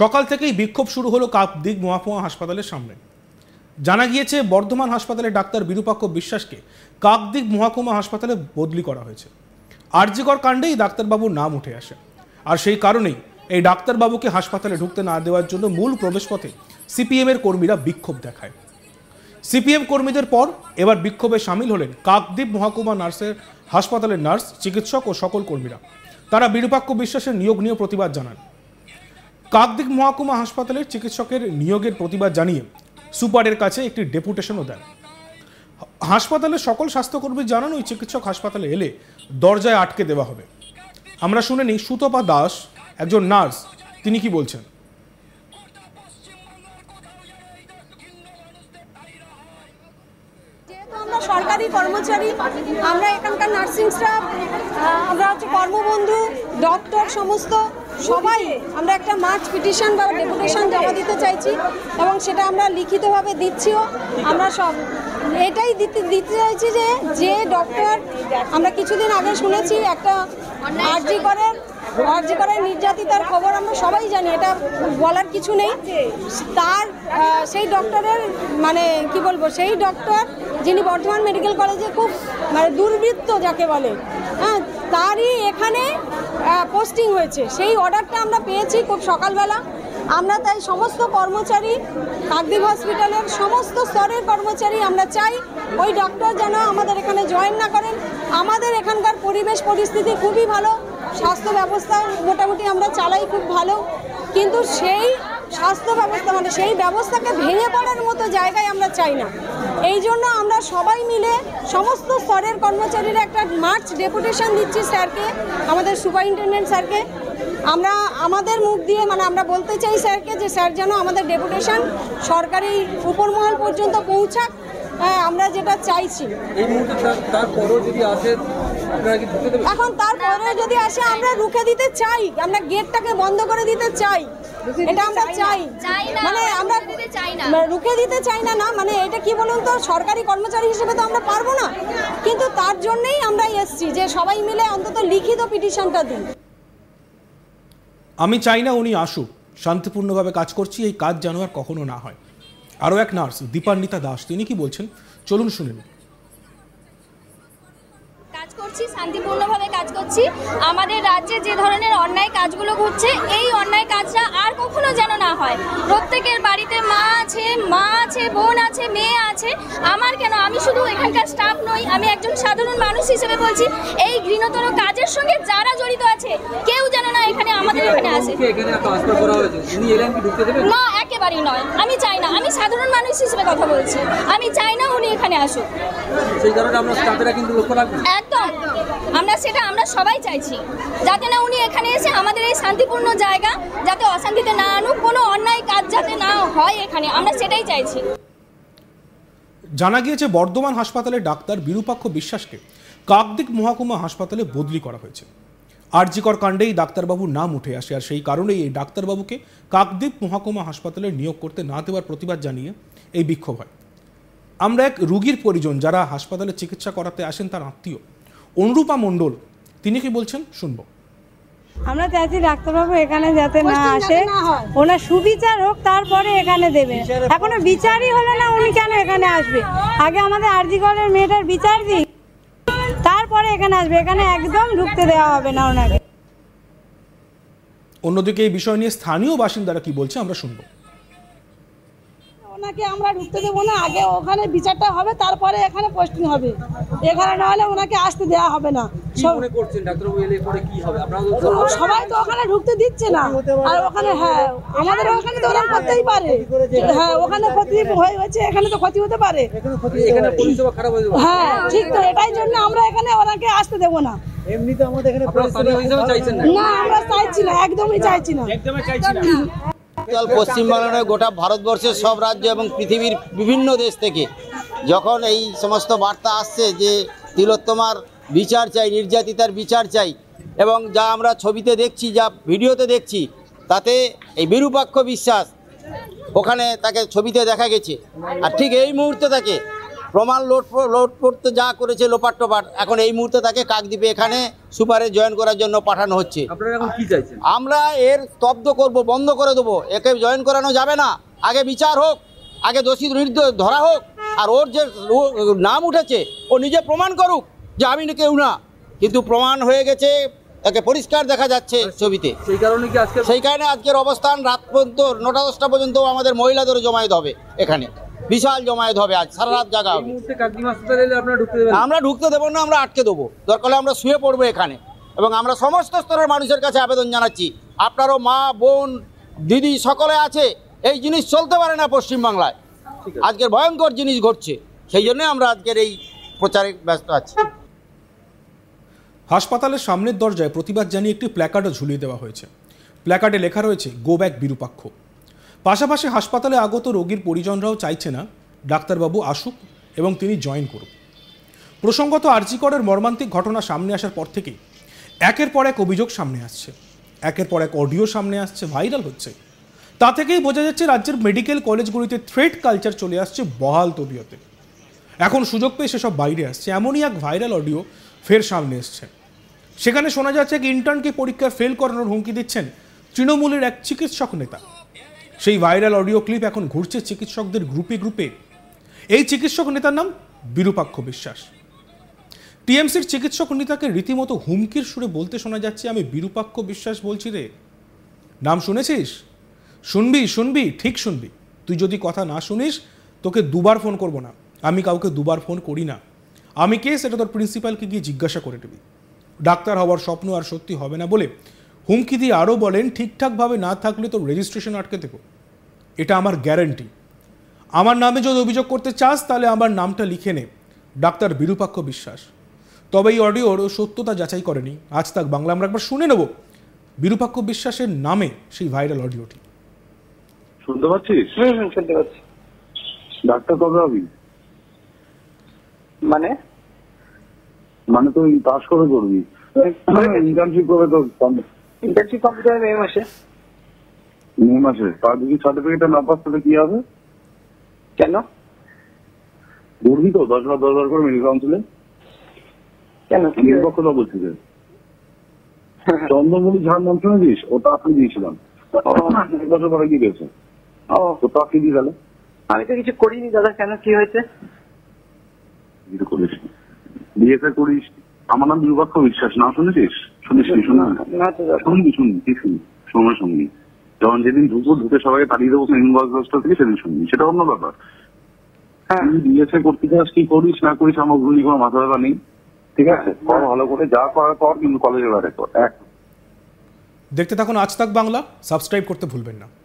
সকাল থেকেই বিক্ষোভ শুরু হলো কাপদিক মোয়াফোয়া হাসপাতালের সামনে জানা গিয়েছে বর্ধমান হাসপাতালে ডাক্তার বিরুপাক্ষ বিশ্বাসকে কাকদিক মহাকুমা হাসপাতালে বদলি করা হয়েছে আর্যিকর কাণ্ডেই ডাক্তারবাবুর নাম উঠে আসে আর সেই কারণেই এই ডাক্তারবাবুকে হাসপাতালে ঢুকতে না দেওয়ার জন্য মূল প্রবেশপথে সিপিএমের কর্মীরা বিক্ষোভ দেখায় সিপিএম কর্মীদের পর এবার বিক্ষোভে সামিল হলেন কাকদ্বীপ মহাকুমা নার্সের হাসপাতালের নার্স চিকিৎসক ও সকল কর্মীরা তারা বিরুপাক্ষ বিশ্বাসের নিয়োগ নিয়ে প্রতিবাদ জানান কাকদিক মহকুমা হাসপাতালের চিকিৎসকের নিয়োগের প্রতিবাদ জানিয়ে সুপারের কাছে একটি ডেপুটেশনও দেন হাসপাতালের সকল স্বাস্থ্যকর্মী জানান ওই চিকিৎসক হাসপাতালে এলে দরজায় আটকে দেওয়া হবে আমরা শুনে নিই সুতপা দাস একজন নার্স তিনি কি বলছেন সরকারি কর্মচারী আমরা এখানকার নার্সিং স্টাফ আমরা হচ্ছে কর্মবন্ধু ডক্টর সমস্ত সবাই আমরা একটা মার্চ পিটিশন বা ডেপুটেশন জমা দিতে চাইছি এবং সেটা আমরা লিখিতভাবে দিচ্ছিও আমরা সব এটাই দিতে দিতে চাইছি যে যে ডক্টর আমরা কিছুদিন আগে শুনেছি একটা আর্জি করেন আর্জি করেন নির্যাতিতার খবর আমরা সবাই জানি এটা বলার কিছু নেই তার সেই ডক্টরের মানে কি বলবো সেই ডক্টর যিনি বর্ধমান মেডিকেল কলেজে খুব মানে দুর্বৃত্ত যাকে বলে হ্যাঁ তারই এখানে পোস্টিং হয়েছে সেই অর্ডারটা আমরা পেয়েছি খুব সকালবেলা আমরা তাই সমস্ত কর্মচারী কাকদ্বীপ হসপিটালের সমস্ত স্তরের কর্মচারী আমরা চাই ওই ডক্টর যেন আমাদের এখানে জয়েন না করেন আমাদের এখানকার পরিবেশ পরিস্থিতি খুবই ভালো স্বাস্থ্য ব্যবস্থা মোটামুটি আমরা চালাই খুব ভালো কিন্তু সেই স্বাস্থ্য ব্যবস্থা মানে সেই ব্যবস্থাকে ভেঙে পড়ার মতো জায়গায় আমরা চাই না এই জন্য আমরা সবাই মিলে সমস্ত স্তরের কর্মচারীরা একটা মার্চ ডেপুটেশন দিচ্ছি স্যারকে আমাদের সুপারিনটেন্ডেন্ট স্যারকে আমরা আমাদের মুখ দিয়ে মানে আমরা বলতে চাই স্যারকে যে স্যার যেন আমাদের ডেপুটেশন সরকারি উপরমহল পর্যন্ত পৌঁছাক হ্যাঁ, আমরা যেটা চাইছি এখন তারপরে যদি আসে আমরা রুখে দিতে চাই আমরা গেটটাকে বন্ধ করে দিতে চাই এটা আমরা চাই মানে আমরা রুখে দিতে চাই না না মানে এটা কি বলুন তো সরকারি কর্মচারী হিসেবে তো আমরা পারবো না কিন্তু তার জন্যই আমরা এসছি যে সবাই মিলে অন্তত লিখিত পিটিশনটা দিন আমি চাই না উনি আসুক শান্তিপূর্ণভাবে কাজ করছি এই কাজ যেন আর কখনো না হয় আরও এক নার্স দীপান্বিতা দাস তিনি কি বলছেন চলুন শুনে নিন করছি শান্তিপূর্ণভাবে কাজ করছি আমাদের রাজ্যে যে ধরনের অন্যায় কাজগুলো ঘটছে এই অন্যায় কাজটা আর কখনো যেন না হয় প্রত্যেকের বাড়িতে মা আছে মা আছে বোন আছে মেয়ে আছে আমার কেন আমি শুধু এখানকার স্টাফ নই আমি একজন সাধারণ মানুষ হিসেবে বলছি এই ঘৃণতর কাজের সঙ্গে যারা জড়িত আছে কেউ যেন না এখানে আমাদের এখানে আসে না একেবারেই নয় আমি চাই না আমি সাধারণ মানুষ হিসেবে কথা বলছি আমি চাই না উনি এখানে আসুক একদম আমরা সেটা আমরা সবাই চাইছি যাতে না উনি এখানে এসে আমাদের এই শান্তিপূর্ণ জায়গা যাতে অশান্তিতে না আনুক হয় এখানে আমরা সেটাই চাইছি জানা গিয়েছে বর্ধমান হাসপাতালের ডাক্তার বিরূপাক্ষ বিশ্বাসকে কাকদিক মহাকুমা হাসপাতালে বদলি করা হয়েছে আরজিকর কাণ্ডেই ডাক্তারবাবুর নাম উঠে আসে আর সেই কারণেই এই ডাক্তারবাবুকে কাকদ্বীপ মহাকুমা হাসপাতালে নিয়োগ করতে না দেওয়ার প্রতিবাদ জানিয়ে এই বিক্ষোভ হয় আমরা এক রুগীর পরিজন যারা হাসপাতালে চিকিৎসা করাতে আসেন তার আত্মীয় অনুরূপা মণ্ডল তিনি কি বলছেন শুনবো আমরা চাইছি ডাক্তারবাবু এখানে যাতে না আসে ওনার সুবিচার হোক তারপরে এখানে দেবে এখনো বিচারই হলো না উনি কেন এখানে আসবে আগে আমাদের আরজিগড়ের মেয়েটার বিচার দিই তারপরে এখানে আসবে এখানে একদম ঢুকতে দেওয়া হবে না ওনাকে অন্যদিকে এই বিষয় নিয়ে স্থানীয় বাসিন্দারা কি বলছে আমরা শুনবো ওনাকে আমরা ঢুকতে দেবো না আগে ওখানে বিচারটা হবে তারপরে এখানে পোস্টিং হবে এখানে না হলে ওনাকে আসতে দেওয়া হবে না সবাই তো ওখানে ঢুকতে দিচ্ছে না আর ওখানে হ্যাঁ আমাদের ওখানে তো ওরা করতেই পারে হ্যাঁ ওখানে ক্ষতি হয়ে গেছে এখানে তো ক্ষতি হতে পারে হ্যাঁ ঠিক তো এটাই জন্য আমরা এখানে ওনাকে আসতে দেবো না তো আমাদের এখানে না আমরা চাইছি না একদমই চাইছি না আজকাল পশ্চিমবাংলা নয় গোটা ভারতবর্ষের সব রাজ্য এবং পৃথিবীর বিভিন্ন দেশ থেকে যখন এই সমস্ত বার্তা আসছে যে তিলোত্তমার বিচার চাই নির্যাতিতার বিচার চাই এবং যা আমরা ছবিতে দেখছি যা ভিডিওতে দেখছি তাতে এই বিরূপাক্ষ বিশ্বাস ওখানে তাকে ছবিতে দেখা গেছে আর ঠিক এই মুহূর্তে তাকে প্রমাণ লোড লোড পড়তে যা করেছে লোপার টোপার এখন এই মুহূর্তে তাকে কাকদ্বীপে এখানে সুপারে জয়েন করার জন্য পাঠানো হচ্ছে আমরা এর স্তব্ধ করব বন্ধ করে দেবো একে জয়েন করানো যাবে না আগে বিচার হোক আগে দোষী নির্দোষ ধরা হোক আর ওর যে নাম উঠেছে ও নিজে প্রমাণ করুক যে আমি কেউ না কিন্তু প্রমাণ হয়ে গেছে একে পরিষ্কার দেখা যাচ্ছে ছবিতে সেই কারণে কি আজকে সেই কারণে আজকের অবস্থান রাত পর্যন্ত নটা দশটা পর্যন্ত আমাদের মহিলাদের জমায়েত হবে এখানে বিশাল জমায়েত হবে আজ সারা রাত জাগা হবে আমরা ঢুকতে দেবো না আমরা আটকে দেবো দরকার আমরা শুয়ে পড়বো এখানে এবং আমরা সমস্ত স্তরের মানুষের কাছে আবেদন জানাচ্ছি আপনারও মা বোন দিদি সকলে আছে এই জিনিস চলতে পারে না পশ্চিমবাংলায় আজকের ভয়ঙ্কর জিনিস ঘটছে সেই জন্যই আমরা আজকের এই প্রচারে ব্যস্ত আছি হাসপাতালের সামনের দরজায় প্রতিবাদ জানিয়ে একটি প্ল্যাকার্ডও ঝুলিয়ে দেওয়া হয়েছে প্ল্যাকার্ডে লেখা রয়েছে গো ব্যাক বিরূপাক্ষ পাশাপাশি হাসপাতালে আগত রোগীর পরিজনরাও চাইছে না ডাক্তারবাবু আসুক এবং তিনি জয়েন করুক প্রসঙ্গত আর্জিকরের মর্মান্তিক ঘটনা সামনে আসার পর থেকেই একের পর এক অভিযোগ সামনে আসছে একের পর এক অডিও সামনে আসছে ভাইরাল হচ্ছে তা থেকেই বোঝা যাচ্ছে রাজ্যের মেডিকেল কলেজগুলিতে থ্রেড কালচার চলে আসছে বহাল তবিয়তে এখন সুযোগ পেয়ে সেসব বাইরে আসছে এমনই এক ভাইরাল অডিও ফের সামনে এসছে সেখানে শোনা যাচ্ছে এক ইন্টার্নকে পরীক্ষায় ফেল করানোর হুমকি দিচ্ছেন তৃণমূলের এক চিকিৎসক নেতা সেই ভাইরাল অডিও ক্লিপ এখন ঘুরছে চিকিৎসকদের গ্রুপে গ্রুপে এই চিকিৎসক নেতার নাম বিরূপাক্ষ বিশ্বাস টিএমসির চিকিৎসক নেতাকে রীতিমতো হুমকির সুরে বলতে শোনা যাচ্ছে আমি বিরূপাক্ষ বিশ্বাস বলছি রে নাম শুনেছিস শুনবি শুনবি ঠিক শুনবি তুই যদি কথা না শুনিস তোকে দুবার ফোন করব না আমি কাউকে দুবার ফোন করি না আমি কে সেটা তোর প্রিন্সিপালকে গিয়ে জিজ্ঞাসা করে নেবি ডাক্তার হওয়ার স্বপ্ন আর সত্যি হবে না বলে হুমকি দিয়ে আরও বলেন ঠিকঠাকভাবে না থাকলে তো রেজিস্ট্রেশন আটকে দেবো এটা আমার গ্যারেন্টি আমার নামে যদি অভিযোগ করতে চাস তাহলে আমার নামটা লিখে নে ডাক্তার বিরূপাক্ষ বিশ্বাস তবে এই অডিওর সত্যতা যাচাই করেনি আজ তাক বাংলা আমরা একবার শুনে নেব বিরূপাক্ষ বিশ্বাসের নামে সেই ভাইরাল অডিওটি শুনতে শুনতে পাচ্ছি ডাক্তার মানে মানে তুই পাস করে করবি ইন্টার্নশিপ তো ইন্টার্নশিপ কমপ্লিট হবে মে মাসে মে মাসে তার যদি সার্টিফিকেটটা না পাস তাহলে কি হবে কেন ধরবি তো দশ বার দশ বার করে মিনি কাউন্সিলে কেন নির্পক্ষতা বলছি যে হ্যাঁ। চন্দ্রমণি ঝাড় নাম দিস ওটা আপনি দিয়েছিলাম এক বছর পরে কি পেয়েছে ওটা আপনি দিয়ে গেলে আমি তো কিছু করিনি দাদা কেন কি হয়েছে বিয়েটা করিস বিয়েতে করিস আমার নাম দুর্ভাগ্য বিশ্বাস না শুনেছিস শুনিস শোনা শুনবি শুনবি শুনবি সময় শুনবি যখন যেদিন ঢুকবো ঢুকে সবাই তাড়িয়ে দেবো ইনভয়েস দশটা থেকে সেদিন শুনবি সেটা অন্য ব্যাপার হ্যাঁ বিএসএ করতে চাস কি করিস না করিস আমার ঘুরি কোনো মাথা ব্যাপার নেই ঠিক আছে হ্যাঁ, হ্যাঁ। কর ভালো করে যা করার পর কিন্তু কলেজে বেড়ে কর এক দেখতে থাকুন আজ তাক বাংলা সাবস্ক্রাইব করতে ভুলবেন না